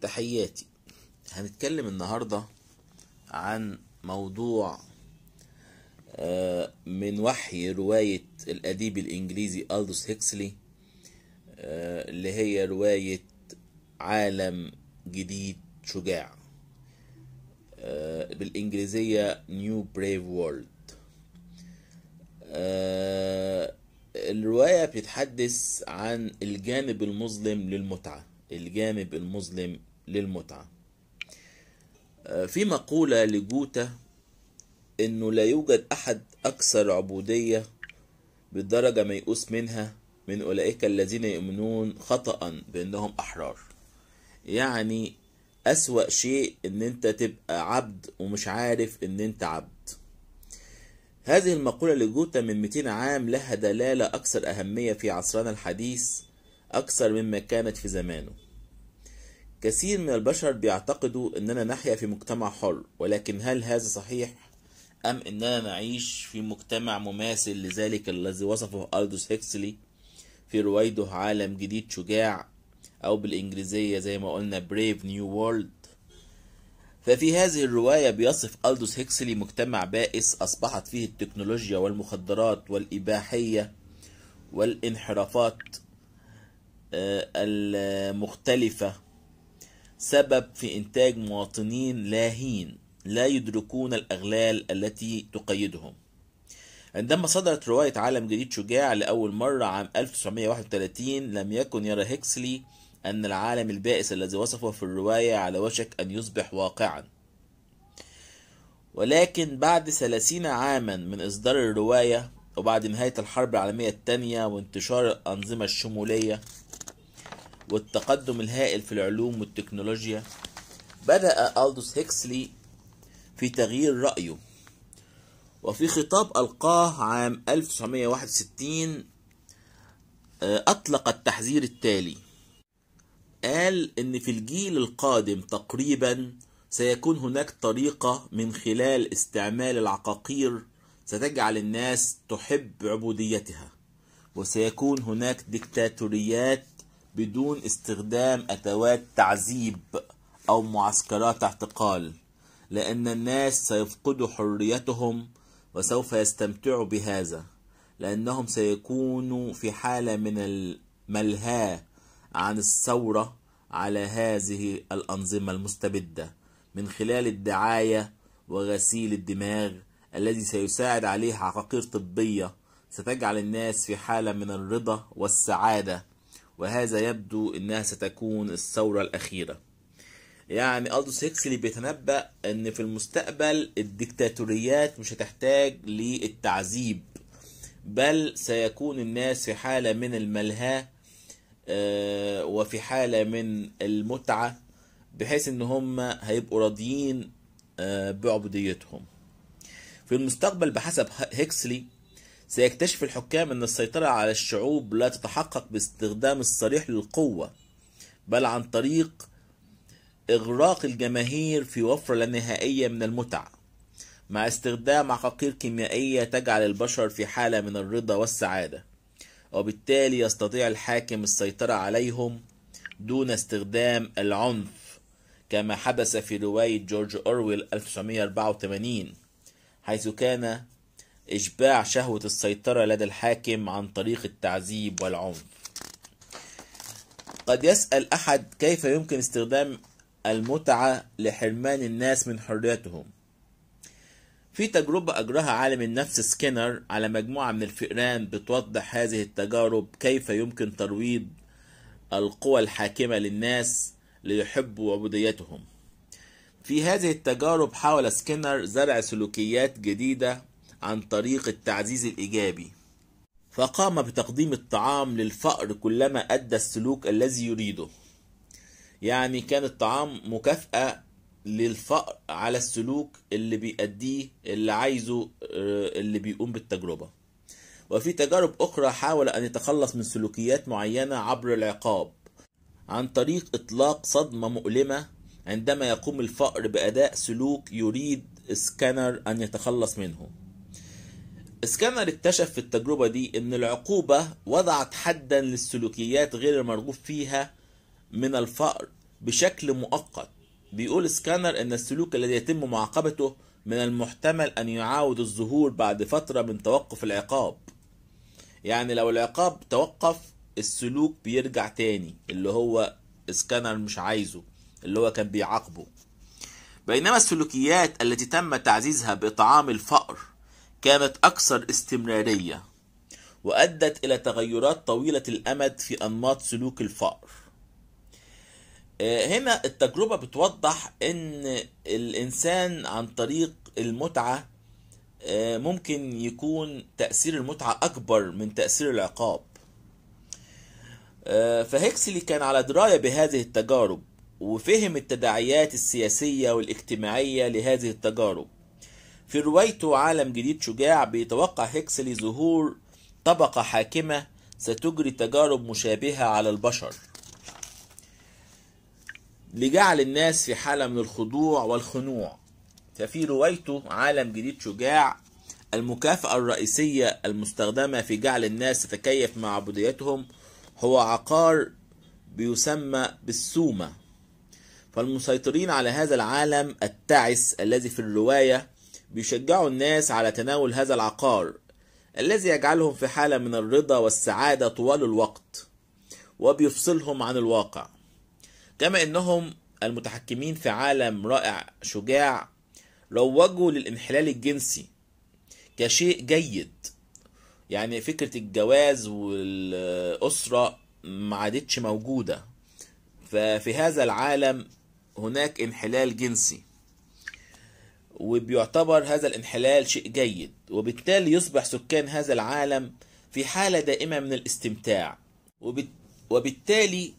تحياتي هنتكلم النهاردة عن موضوع آه، من وحي رواية الأديب الإنجليزي ألدوس هيكسلي آه، اللي هي رواية عالم جديد شجاع آه، بالإنجليزية نيو بريف World الرواية بتتحدث عن الجانب المظلم للمتعة الجانب المظلم للمتعة آه، في مقولة لجوتا انه لا يوجد احد اكثر عبودية بالدرجة ميؤوس منها من اولئك الذين يؤمنون خطأ بانهم احرار يعني اسوأ شيء ان انت تبقى عبد ومش عارف ان انت عبد هذه المقولة لجوتا من 200 عام لها دلالة أكثر أهمية في عصرنا الحديث أكثر مما كانت في زمانه كثير من البشر بيعتقدوا اننا نحيا في مجتمع حر ولكن هل هذا صحيح ام اننا نعيش في مجتمع مماثل لذلك الذي وصفه ألدوس هيكسلي في روايته عالم جديد شجاع او بالانجليزيه زي ما قلنا بريف نيو وورلد ففي هذه الرواية بيصف ألدوس هيكسلي مجتمع بائس أصبحت فيه التكنولوجيا والمخدرات والإباحية والانحرافات آه، المختلفة سبب في إنتاج مواطنين لاهين لا يدركون الأغلال التي تقيدهم عندما صدرت رواية عالم جديد شجاع لأول مرة عام 1931 لم يكن يرى هيكسلي أن العالم البائس الذي وصفه في الرواية على وشك أن يصبح واقعا ولكن بعد 30 عاما من إصدار الرواية وبعد نهاية الحرب العالمية الثانية وانتشار الأنظمة الشمولية والتقدم الهائل في العلوم والتكنولوجيا بدأ ألدوس هيكسلي في تغيير رأيه وفي خطاب ألقاه عام 1961 آه، أطلق التحذير التالي قال إن في الجيل القادم تقريبا سيكون هناك طريقة من خلال استعمال العقاقير ستجعل الناس تحب عبوديتها وسيكون هناك ديكتاتوريات بدون استخدام أدوات تعذيب أو معسكرات اعتقال لأن الناس سيفقدوا حريتهم وسوف يستمتعوا بهذا لأنهم سيكونوا في حالة من الملهاة عن الثورة على هذه الأنظمة المستبدة من خلال الدعاية وغسيل الدماغ الذي سيساعد عليه عقاقير طبية ستجعل الناس في حالة من الرضا والسعادة وهذا يبدو أنها ستكون الثورة الأخيرة يعني ألدوس هيكسلي بيتنبأ أن في المستقبل الدكتاتوريات مش هتحتاج للتعذيب بل سيكون الناس في حالة من الملهاة آه، وفي حالة من المتعة بحيث ان هم هيبقوا راضيين آه، بعبوديتهم في المستقبل بحسب هيكسلي سيكتشف الحكام أن السيطرة على الشعوب لا تتحقق باستخدام الصريح للقوة بل عن طريق إغراق الجماهير في وفرة لا نهائية من المتع مع استخدام عقاقير كيميائية تجعل البشر في حالة من الرضا والسعادة وبالتالي يستطيع الحاكم السيطرة عليهم دون استخدام العنف كما حدث في رواية جورج أورويل 1984 حيث كان إشباع شهوة السيطرة لدى الحاكم عن طريق التعذيب والعنف قد يسأل أحد كيف يمكن استخدام المتعة لحرمان الناس من حريتهم في تجربة أجراها عالم النفس سكينر على مجموعة من الفئران بتوضح هذه التجارب كيف يمكن ترويض القوى الحاكمة للناس ليحبوا عبوديتهم في هذه التجارب حاول سكينر زرع سلوكيات جديدة عن طريق التعزيز الإيجابي فقام بتقديم الطعام للفقر كلما أدى السلوك الذي يريده يعني كان الطعام مكافأة للفقر على السلوك اللي بيأديه اللي عايزه آه، اللي بيقوم بالتجربة وفي تجارب أخرى حاول أن يتخلص من سلوكيات معينة عبر العقاب عن طريق إطلاق صدمة مؤلمة عندما يقوم الفقر بأداء سلوك يريد سكانر أن يتخلص منه اسكانر اكتشف في التجربة دي ان العقوبة وضعت حدا للسلوكيات غير المرغوب فيها من الفأر بشكل مؤقت بيقول اسكانر ان السلوك الذي يتم معاقبته من المحتمل ان يعاود الظهور بعد فترة من توقف العقاب يعني لو العقاب توقف السلوك بيرجع تاني اللي هو اسكانر مش عايزه اللي هو كان بيعاقبه بينما السلوكيات التي تم تعزيزها بإطعام الفأر كانت أكثر استمرارية وأدت إلى تغيرات طويلة الأمد في أنماط سلوك الفأر آه، هنا التجربة بتوضح أن الإنسان عن طريق المتعة آه، ممكن يكون تأثير المتعة أكبر من تأثير العقاب آه، فهيكسلي كان على دراية بهذه التجارب وفهم التداعيات السياسية والاجتماعية لهذه التجارب في روايته عالم جديد شجاع بيتوقع هيكسلي ظهور طبقة حاكمة ستجري تجارب مشابهة على البشر لجعل الناس في حالة من الخضوع والخنوع ففي روايته عالم جديد شجاع المكافأة الرئيسية المستخدمة في جعل الناس تتكيف مع عبوديتهم هو عقار بيسمى بالسومة فالمسيطرين على هذا العالم التعس الذي في الرواية بيشجعوا الناس على تناول هذا العقار الذي يجعلهم في حالة من الرضا والسعادة طوال الوقت وبيفصلهم عن الواقع كما أنهم المتحكمين في عالم رائع شجاع روجوا للانحلال الجنسي كشيء جيد يعني فكرة الجواز والأسرة ما عادتش موجودة ففي هذا العالم هناك انحلال جنسي وبيعتبر هذا الانحلال شيء جيد وبالتالي يصبح سكان هذا العالم في حالة دائمة من الاستمتاع وبالتالي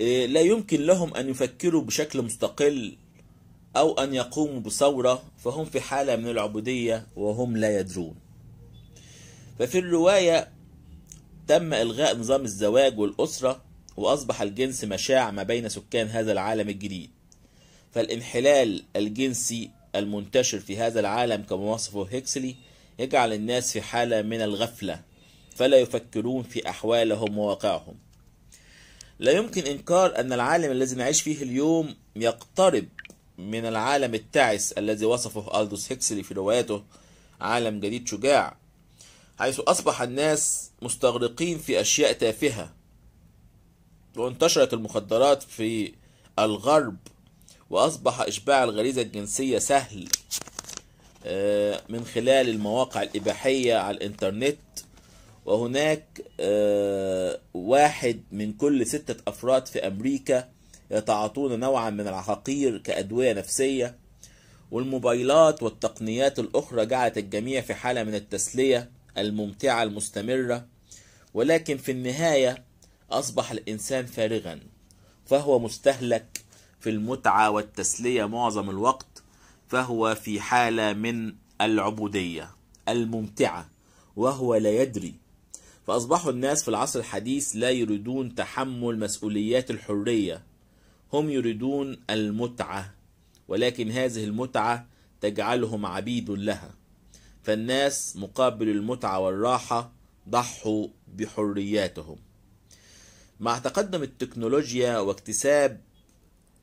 آه، لا يمكن لهم أن يفكروا بشكل مستقل أو أن يقوموا بثورة فهم في حالة من العبودية وهم لا يدرون ففي الرواية تم إلغاء نظام الزواج والأسرة وأصبح الجنس مشاع ما بين سكان هذا العالم الجديد فالانحلال الجنسي المنتشر في هذا العالم كما وصفه هيكسلي يجعل الناس في حالة من الغفلة فلا يفكرون في أحوالهم وواقعهم لا يمكن إنكار أن العالم الذي نعيش فيه اليوم يقترب من العالم التعس الذي وصفه ألدوس هيكسلي في روايته عالم جديد شجاع حيث أصبح الناس مستغرقين في أشياء تافهة وانتشرت المخدرات في الغرب وأصبح إشباع الغريزة الجنسية سهل آه، من خلال المواقع الإباحية على الإنترنت وهناك آه، واحد من كل ستة أفراد في أمريكا يتعاطون نوعا من العقاقير كأدوية نفسية والموبايلات والتقنيات الأخرى جعلت الجميع في حالة من التسلية الممتعة المستمرة ولكن في النهاية أصبح الإنسان فارغا فهو مستهلك في المتعة والتسلية معظم الوقت فهو في حالة من العبودية الممتعة وهو لا يدري فأصبحوا الناس في العصر الحديث لا يريدون تحمل مسؤوليات الحرية هم يريدون المتعة ولكن هذه المتعة تجعلهم عبيد لها فالناس مقابل المتعة والراحة ضحوا بحرياتهم مع تقدم التكنولوجيا واكتساب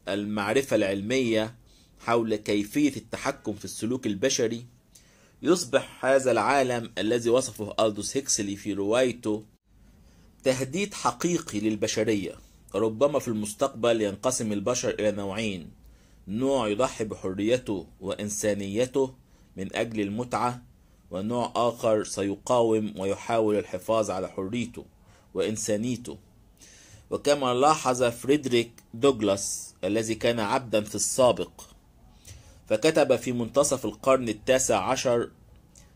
المعرفة العلمية حول كيفية التحكم في السلوك البشري يصبح هذا العالم الذي وصفه ألدوس هيكسلي في روايته تهديد حقيقي للبشرية ربما في المستقبل ينقسم البشر إلى نوعين نوع يضحي بحريته وإنسانيته من أجل المتعة ونوع آخر سيقاوم ويحاول الحفاظ على حريته وإنسانيته وكما لاحظ فريدريك دوغلاس الذي كان عبدا في السابق فكتب في منتصف القرن التاسع عشر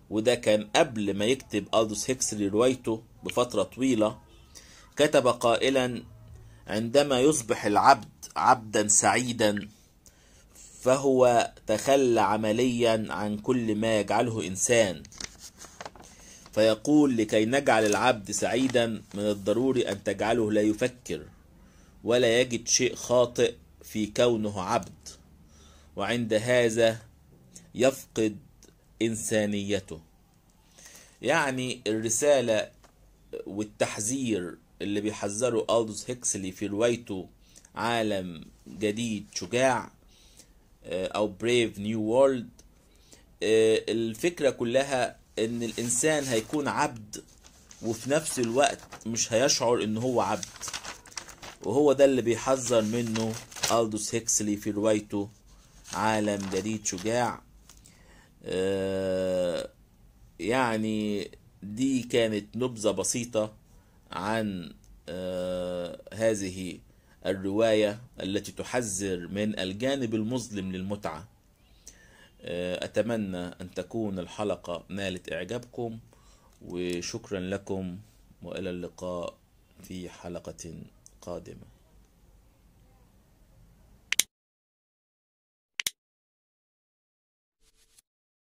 وده كان قبل ما يكتب ألدوس هيكسلي روايته بفترة طويلة كتب قائلا عندما يصبح العبد عبدا سعيدا فهو تخلى عمليا عن كل ما يجعله إنسان فيقول لكي نجعل العبد سعيدا من الضروري أن تجعله لا يفكر ولا يجد شيء خاطئ في كونه عبد وعند هذا يفقد إنسانيته يعني الرسالة والتحذير اللي بيحذره ألدوس هيكسلي في روايته عالم جديد شجاع آه، أو بريف نيو وورلد الفكرة كلها ان الانسان هيكون عبد وفي نفس الوقت مش هيشعر ان هو عبد وهو ده اللي بيحذر منه ألدوس هيكسلي في روايته عالم جديد شجاع آه، يعني دي كانت نبذة بسيطة عن آه، هذه الرواية التي تحذر من الجانب المظلم للمتعة آه، أتمنى أن تكون الحلقة نالت إعجابكم وشكرا لكم وإلى اللقاء في حلقة قادمة